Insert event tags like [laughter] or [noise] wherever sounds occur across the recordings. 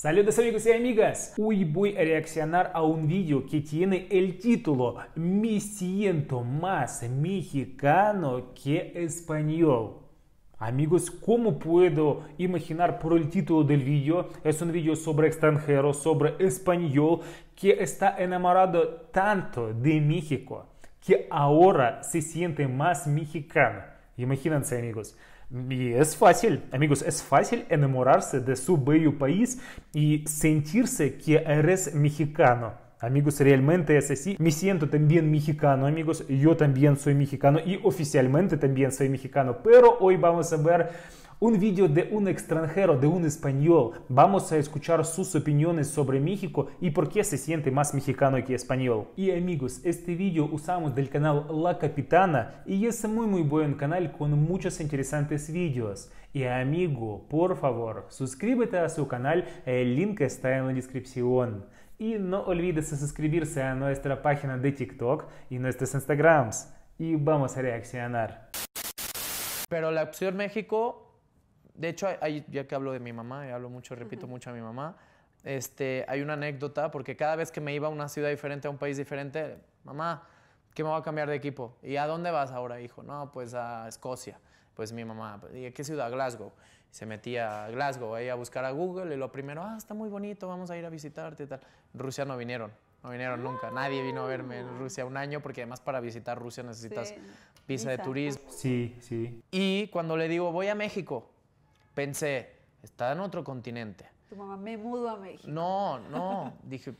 Saludos amigos y amigas. Hoy voy a reaccionar a un video que tiene el título Me siento más mexicano que español. Amigos, ¿cómo puedo imaginar por el título del video, es un video sobre extranjero, sobre español, que está enamorado tanto de México, que ahora se siente más mexicano. Imagínense amigos. Y es fácil, amigos, es fácil enamorarse de su bello país y sentirse que eres mexicano. Amigos, realmente es así. Me siento también mexicano, amigos. Yo también soy mexicano y oficialmente también soy mexicano. Pero hoy vamos a ver un video de un extranjero, de un español. Vamos a escuchar sus opiniones sobre México y por qué se siente más mexicano que español. Y amigos, este vídeo usamos del canal La Capitana y es muy muy buen canal con muchos interesantes videos. Y amigo, por favor, suscríbete a su canal, el link está en la descripción. Y no olvides suscribirse a nuestra página de TikTok y nuestros Instagrams. Y vamos a reaccionar. Pero la opción México de hecho, ya que hablo de mi mamá, y hablo mucho, repito mucho a mi mamá, este, hay una anécdota, porque cada vez que me iba a una ciudad diferente, a un país diferente, mamá, ¿qué me va a cambiar de equipo? ¿Y a dónde vas ahora, hijo? No, pues a Escocia. Pues mi mamá, pues, ¿y qué ciudad? Glasgow. se metía a Glasgow, ahí a buscar a Google, y lo primero, ah, está muy bonito, vamos a ir a visitarte y tal. Rusia no vinieron, no vinieron nunca. Nadie vino a verme en Rusia un año porque además para visitar Rusia necesitas de turismo. Sí, sí. Y cuando le digo, voy a México, pensé, está en otro continente. Tu mamá me mudo a México. No, no, [laughs] dije,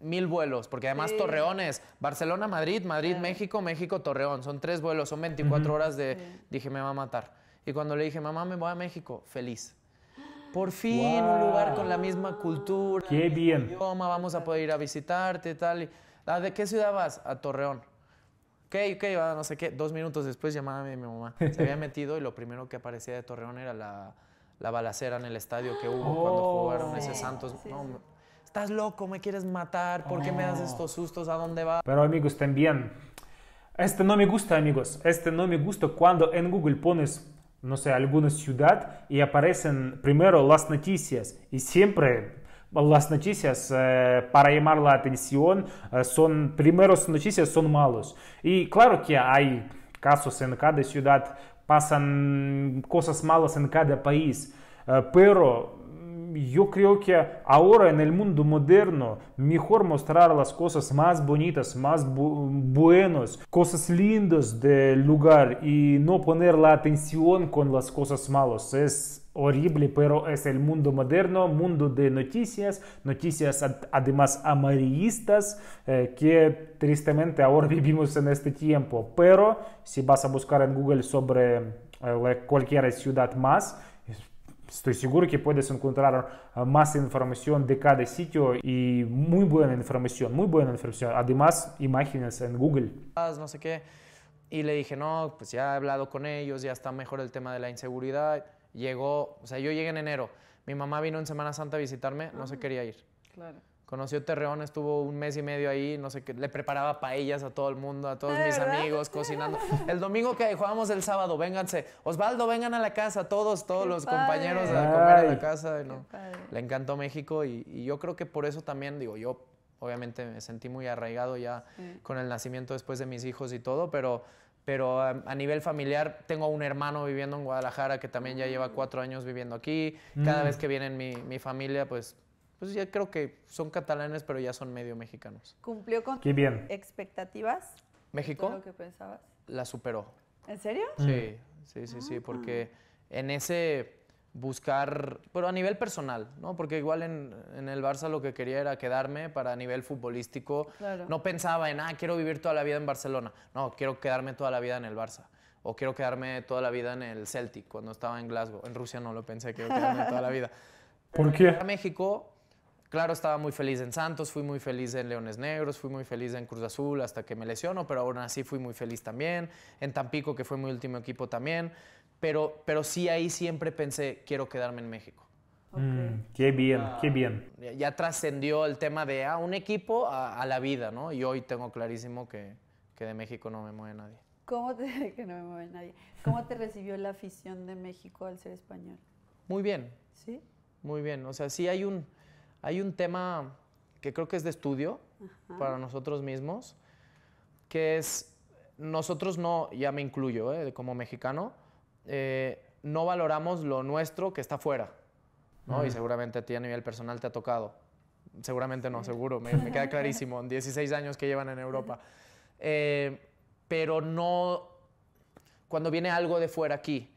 mil vuelos, porque además Torreón Torreones, Barcelona, Madrid, Madrid, México, México, Torreón, son tres vuelos, son 24 horas de, dije, me va a matar. Y cuando le dije, mamá, me voy a México, feliz. Por fin, un lugar con la misma cultura. Qué bien. Idioma, vamos a poder ir a visitarte, tal. Y, ah, ¿De qué ciudad vas? A Torreón ok, ok, no sé qué. Dos minutos después llamaba a mi mamá. Se había metido y lo primero que aparecía de Torreón era la, balacera en el estadio que hubo cuando oh, jugaron ese Santos. Estás loco, me quieres matar, ¿por qué me das oh. estos sustos? ¿A dónde va? Pero amigos, también, este no me gusta, amigos, este no me gusta cuando en Google pones, no sé, alguna ciudad y aparecen primero las noticias y siempre Las noticias eh, para llamar la atención eh, son, primero, sus noticias son malos. Y claro que hay casos en cada ciudad, pasan cosas malas en cada país, eh, pero yo creo que ahora en el mundo moderno mejor mostrar las cosas más bonitas, más buenos, buenas, cosas lindas del lugar y no poner la atención con las cosas malas. Es horrible, pero es el mundo moderno, mundo de noticias, noticias además amarillistas eh, que tristemente ahora [laughs] vivimos en este tiempo. Pero si vas a buscar en Google sobre eh, cualquier ciudad más, Estoy seguro que puedes encontrar más información de cada sitio y muy buena información, muy buena información. Además, imágenes en Google. No sé qué. Y le dije, no, pues ya he hablado con ellos, ya está mejor el tema de la inseguridad. Llegó, o sea, yo llegué en enero. Mi mamá vino en Semana Santa a visitarme, no se quería ir. Claro. Conoció Terreón, estuvo un mes y medio ahí, no sé qué, le preparaba paellas a todo el mundo, a todos mis amigos, cocinando. El domingo que jugábamos el sábado, vénganse. Osvaldo, vengan a la casa, todos, todos los compañeros a comer a la casa. ¿no? Le encantó México y, yo creo que por eso también, digo, yo obviamente me sentí muy arraigado ya con el nacimiento después de mis hijos y todo, pero pero a, nivel familiar tengo un hermano viviendo en Guadalajara que también ya lleva mm. cuatro años viviendo aquí. Mm. Cada vez que viene mi, mi, familia, pues pues ya creo que son catalanes, pero ya son medio mexicanos. ¿Cumplió con tus expectativas? ¿México? Lo que La superó. ¿En serio? Sí, sí, mm. sí, sí, ah. porque en ese buscar, pero a nivel personal, ¿no? Porque igual en, el Barça lo que quería era quedarme para a nivel futbolístico. No pensaba en, ah, quiero vivir toda la vida en Barcelona. No, quiero quedarme toda la vida en el Barça. O quiero quedarme toda la vida en el Celtic cuando estaba en Glasgow. En Rusia no lo pensé, quiero quedarme toda la vida. [laughs] ¿Por qué? A México Claro, estaba muy feliz en Santos, fui muy feliz en Leones Negros, fui muy feliz en Cruz Azul hasta que me lesiono, pero aún así fui muy feliz también. En Tampico, que fue mi último equipo también. Pero, pero sí ahí siempre pensé, quiero quedarme en México. Mm, qué bien, ah. qué bien. Ya, trascendió el tema de a ah, un equipo a, la vida, ¿no? Y hoy tengo clarísimo que, que de México no me mueve nadie. ¿Cómo [laughs] que no me mueve nadie. ¿Cómo te recibió la afición de México al ser español? Muy bien. ¿Sí? Muy bien. O sea, sí hay un hay un tema que creo que es de estudio para nosotros mismos, que es, nosotros no, ya me incluyo eh, como mexicano, eh, no valoramos lo nuestro que está fuera, ¿no? Y seguramente a ti a nivel personal te ha tocado. Seguramente no, seguro, me, queda clarísimo, en 16 años que llevan en Europa. Eh, pero no, cuando viene algo de fuera aquí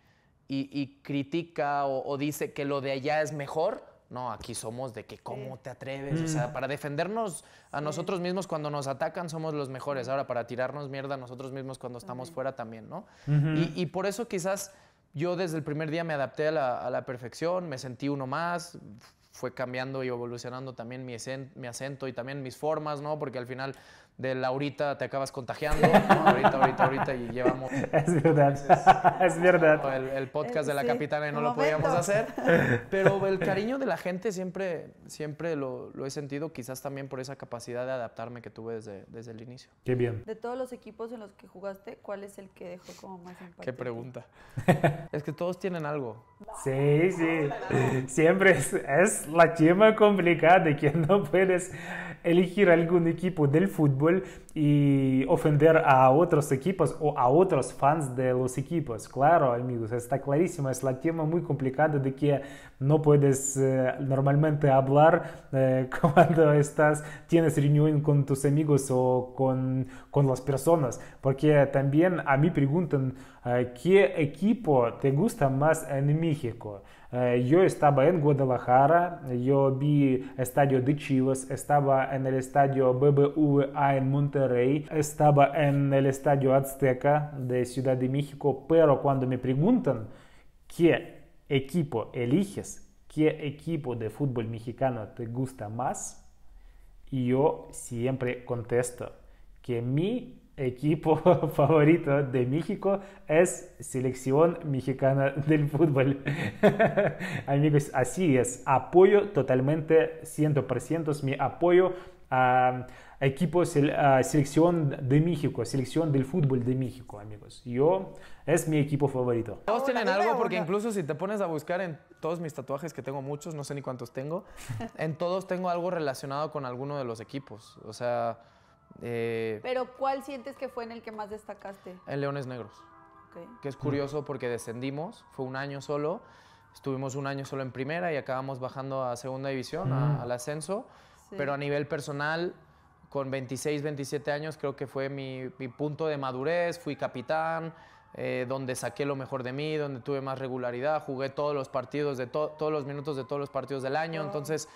y, critica o, dice que lo de allá es mejor, no, aquí somos de que cómo te atreves. O sea, mm. para defendernos a nosotros mismos cuando nos atacan somos los mejores. Ahora, para tirarnos mierda a nosotros mismos cuando estamos fuera también, ¿no? y, por eso quizás yo desde el primer día me adapté a la, perfección, me sentí uno más, fue cambiando y evolucionando también mi, mi acento y también mis formas, ¿no? Porque al final de ahorita te acabas contagiando. [laughs] ahorita, ahorita, ahorita y llevamos... [laughs] Es verdad, es verdad. El, podcast de la eh, capitana y eh, no lo podíamos hacer. [laughs] Pero el cariño de la gente siempre, siempre lo, he sentido, quizás también por esa capacidad de adaptarme que tuve desde, desde el inicio. Qué bien. De todos los equipos en los que jugaste, ¿cuál es el que dejó como más impacto? Qué pregunta. es que todos tienen algo. Sí, sí. Siempre es, es la chima complicada de que no puedes elegir algún equipo del fútbol y ofender a otros equipos o a otros fans de los equipos. Claro, amigos, está clarísimo, es la tema muy complicada de que no puedes eh, normalmente hablar eh, [laughs] cuando estás, tienes reunión con tus amigos o con, con las personas, porque también a mí preguntan eh, qué equipo te gusta más en México. Yo estaba en Guadalajara, yo vi estadio de Chivas, estaba en el estadio BBVA en Monterrey, estaba en el estadio Azteca de Ciudad de México, pero cuando me preguntan qué equipo eliges, qué equipo de fútbol mexicano te gusta más, yo siempre contesto que mi equipo [laughs] favorito de México es selección mexicana del fútbol. [laughs] Amigos, así es. Apoyo totalmente, 100% mi apoyo a equipo, a selección de México, selección del fútbol de México, amigos. Yo, es mi equipo favorito. Todos tienen algo porque incluso si te pones a buscar en todos mis tatuajes, que tengo muchos, no sé ni cuántos tengo, [laughs] en todos tengo algo relacionado con alguno de los equipos. O sea... Eh, pero ¿cuál sientes que fue en el que más destacaste? En Leones Negros. Que es curioso porque descendimos, fue un año solo, estuvimos un año solo en primera y acabamos bajando a segunda división, mm. al ascenso. Pero a nivel personal, con 26, 27 años, creo que fue mi, punto de madurez, fui capitán. Eh, donde saqué lo mejor de mí, donde tuve más regularidad, jugué todos los partidos de todos los minutos de todos los partidos del año, entonces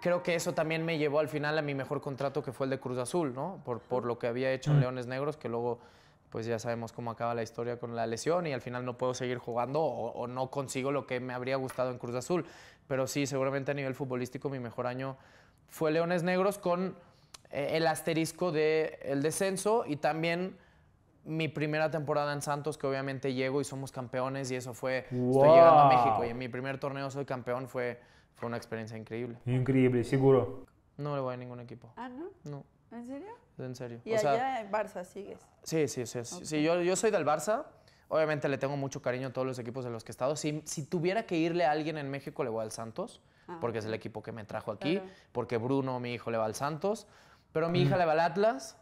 creo que eso también me llevó al final a mi mejor contrato, que fue el de Cruz Azul, ¿no? Por, por lo que había hecho en mm. Leones Negros, que luego pues ya sabemos cómo acaba la historia con la lesión y al final no puedo seguir jugando o, no consigo lo que me habría gustado en Cruz Azul. Pero sí, seguramente a nivel futbolístico mi mejor año fue Leones Negros con eh, el asterisco del el descenso y también mi primera temporada en Santos, que obviamente llego y somos campeones y eso fue, estoy llegando a México y en mi primer torneo soy campeón fue fue una experiencia increíble. Increíble, seguro. No le voy a ningún equipo. ¿Ah, no? No. ¿En serio? En serio. ¿Y allá en Barça sigues? Sí, sí, sí. yo, yo soy del Barça. Obviamente le tengo mucho cariño a todos los equipos de los que he estado. Si, si tuviera que irle a alguien en México, le voy al Santos, ah, porque es el equipo que me trajo aquí. Porque Bruno, mi hijo, le va al Santos. Pero mi hija le va al Atlas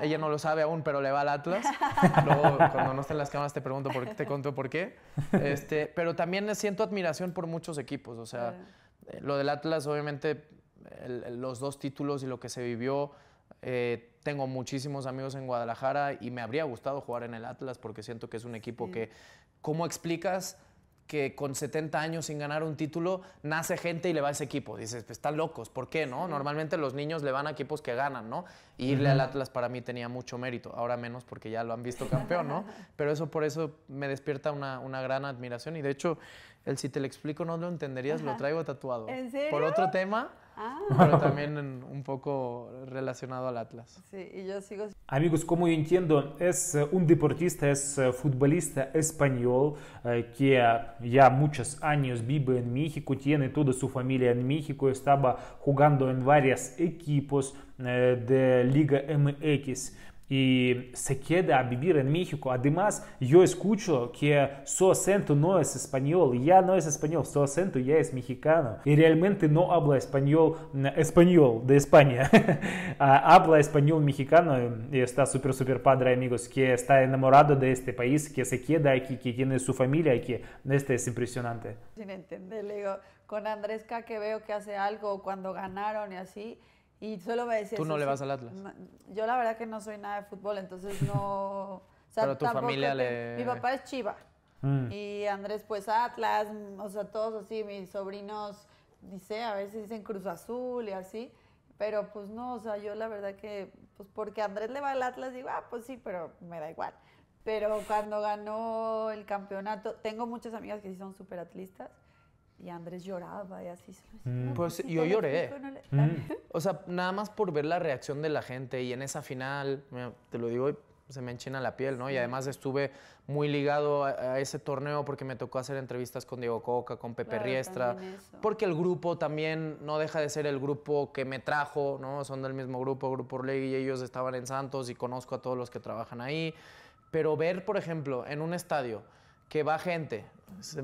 ella no lo sabe aún, pero le va al Atlas. [laughs] Luego, cuando no esté en las cámaras, te pregunto por qué, te cuento por qué. Este, pero también siento admiración por muchos equipos. O sea, lo del Atlas, obviamente, los dos títulos y lo que se vivió. Eh, tengo muchísimos amigos en Guadalajara y me habría gustado jugar en el Atlas porque siento que es un equipo que, ¿cómo explicas? que con 70 años sin ganar un título nace gente y le va a ese equipo. Dices, pues, están locos, ¿por qué no? Normalmente los niños le van a equipos que ganan, ¿no? irle al Atlas para mí tenía mucho mérito, ahora menos porque ya lo han visto campeón, ¿no? [laughs] Pero eso por eso me despierta una, gran admiración y de hecho, el si te lo explico no lo entenderías, lo traigo tatuado. Por otro tema, Ah. Pero también un poco relacionado al Atlas. Amigos, como yo entiendo, es eh, un deportista, es eh, futbolista español eh, que ya muchos años vive en México, tiene toda su familia en México, estaba jugando en varios equipos de Liga MX y se queda a vivir en México. Además, yo escucho que su acento no es español, ya no es español, su acento ya es mexicano y realmente no habla español, español de España, [laughs] ah, habla español mexicano y está súper, súper padre, amigos, que está enamorado de este país, que se queda aquí, que tiene su familia aquí. Este es impresionante. Sin entender, le con Andresca que veo que hace algo cuando ganaron y así y solo me decías... Tú no le vas al Atlas. Yo la verdad que no soy nada de fútbol, entonces no... [laughs] o Pero tu familia le... Mi papá es chiva. Mm. Y Andrés pues Atlas, mm, o sea, todos así, mis sobrinos, dice, a veces dicen Cruz Azul y así. Pero pues no, o sea, yo la verdad que, pues porque Andrés le va al Atlas, digo, ah, pues sí, pero me da igual. Pero cuando ganó el campeonato, tengo muchas amigas que sí son súper atlistas, y Andrés lloraba y así. Mm. Pues, pues yo lloré. Mm. O sea, nada más por ver la reacción de la gente y en esa final, te lo digo, se me enchina la piel, ¿no? Y además estuve muy ligado a, ese torneo porque me tocó hacer entrevistas con Diego Coca, con Pepe Riestra, porque el grupo también no deja de ser el grupo que me trajo, ¿no? Son del mismo grupo, Grupo ley y ellos estaban en Santos y conozco a todos los que trabajan ahí. Pero ver, por ejemplo, en un estadio, que va gente,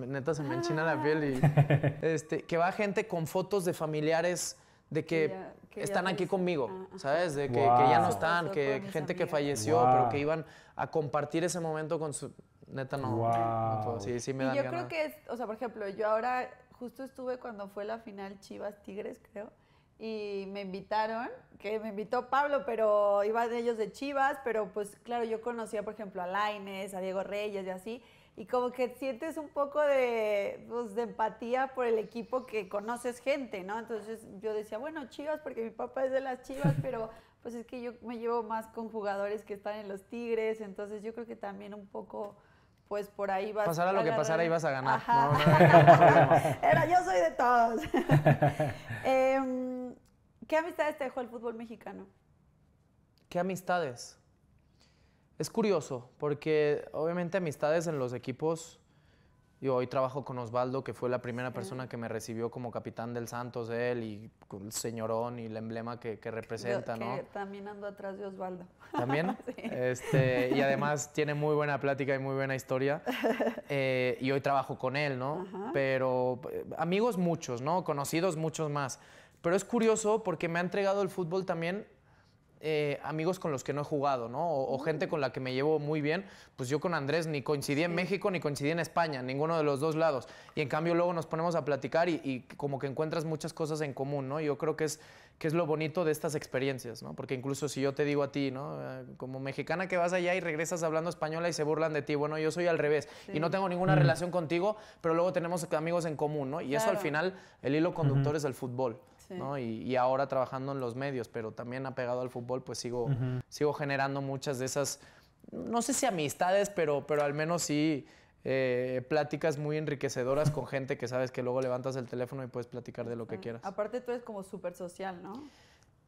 neta se me enchina la piel y [laughs] este, que va gente con fotos de familiares de que, están aquí conmigo, ah, ¿sabes? De que, ya no están, que gente que falleció, pero que iban a compartir ese momento con su... Neta, no. Sí, sí me y yo creo que, es, o sea, por ejemplo, yo ahora justo estuve cuando fue la final Chivas Tigres, creo, y me invitaron, que me invitó Pablo, pero iban ellos de Chivas, pero pues claro, yo conocía, por ejemplo, a Laines, a Diego Reyes y así, y como que sientes un poco de, pues, de empatía por el equipo que conoces gente, ¿no? Entonces yo decía, bueno, Chivas, porque mi papá es de las Chivas, pero pues es que yo me llevo más con jugadores que están en los Tigres, entonces yo creo que también un poco pues por ahí vas a pasara lo que pasara vas a ganar no, no [laughs] era yo soy de todos [laughs] em, qué amistades te dejó el fútbol mexicano qué amistades es curioso, porque obviamente amistades en los equipos. Yo hoy trabajo con Osvaldo, que fue la primera persona que me recibió como capitán del Santos, él y el señorón y el emblema que, que representa, También ando atrás de Osvaldo. [laughs] ¿También? este, y además [laughs] tiene muy buena plática y muy buena historia. Eh, y hoy trabajo con él, ¿no? Pero eh, amigos muchos, ¿no? Conocidos muchos más. Pero es curioso porque me ha entregado el fútbol también eh, amigos con los que no he jugado, ¿no? O, gente con la que me llevo muy bien. Pues yo con Andrés ni coincidí en México ni coincidí en España, ninguno de los dos lados. Y en cambio luego nos ponemos a platicar y, como que encuentras muchas cosas en común, ¿no? Yo creo que es, que es lo bonito de estas experiencias, ¿no? Porque incluso si yo te digo a ti, ¿no? Eh, como mexicana que vas allá y regresas hablando española y se burlan de ti, bueno, yo soy al revés y no tengo ninguna mm. relación contigo, pero luego tenemos amigos en común, ¿no? Y eso al final, el hilo conductor es el fútbol. Y, ahora trabajando en los medios, pero también apegado al fútbol, pues sigo, sigo generando muchas de esas, no sé si amistades, pero, pero al menos sí eh, pláticas muy enriquecedoras con gente que sabes que luego levantas el teléfono y puedes platicar de lo que quieras. Aparte tú eres como súper social, ¿no?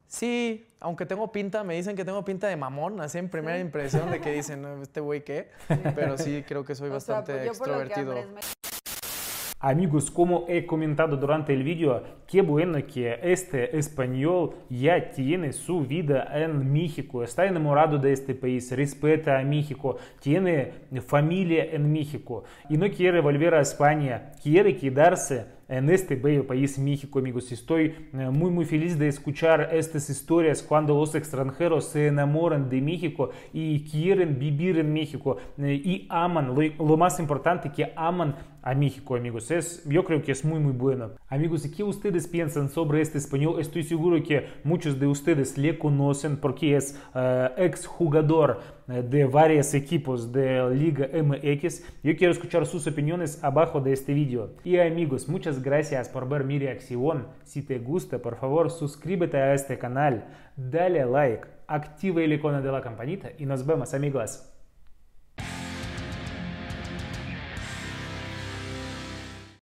Sí, aunque tengo pinta, me dicen que tengo pinta de mamón, así en primera impresión de que dicen, este güey qué, pero sí creo que soy [laughs] bastante extrovertido. Amigos, como he comentado durante el vídeo, Qué bueno que este español ya tiene su vida en México, está enamorado de este país, respeta a México, tiene familia en México y no quiere volver a España, quiere quedarse en este bello país México, amigos. Estoy eh, muy, muy feliz de escuchar estas historias cuando los extranjeros se enamoran de México y quieren vivir en México eh, y aman, lo, más importante, que aman a México, amigos. Es, yo creo que es muy, muy bueno. Amigos, aquí ustedes ustedes piensan sobre este español, estoy seguro que muchos de ustedes le conocen porque es eh, exjugador de varios equipos de Liga MX. Yo quiero escuchar sus opiniones abajo de este video. Y amigos, muchas gracias por ver mi reacción. Si te gusta, por favor, suscríbete a este canal, dale like, activa el icono de la campanita y nos vemos amigos.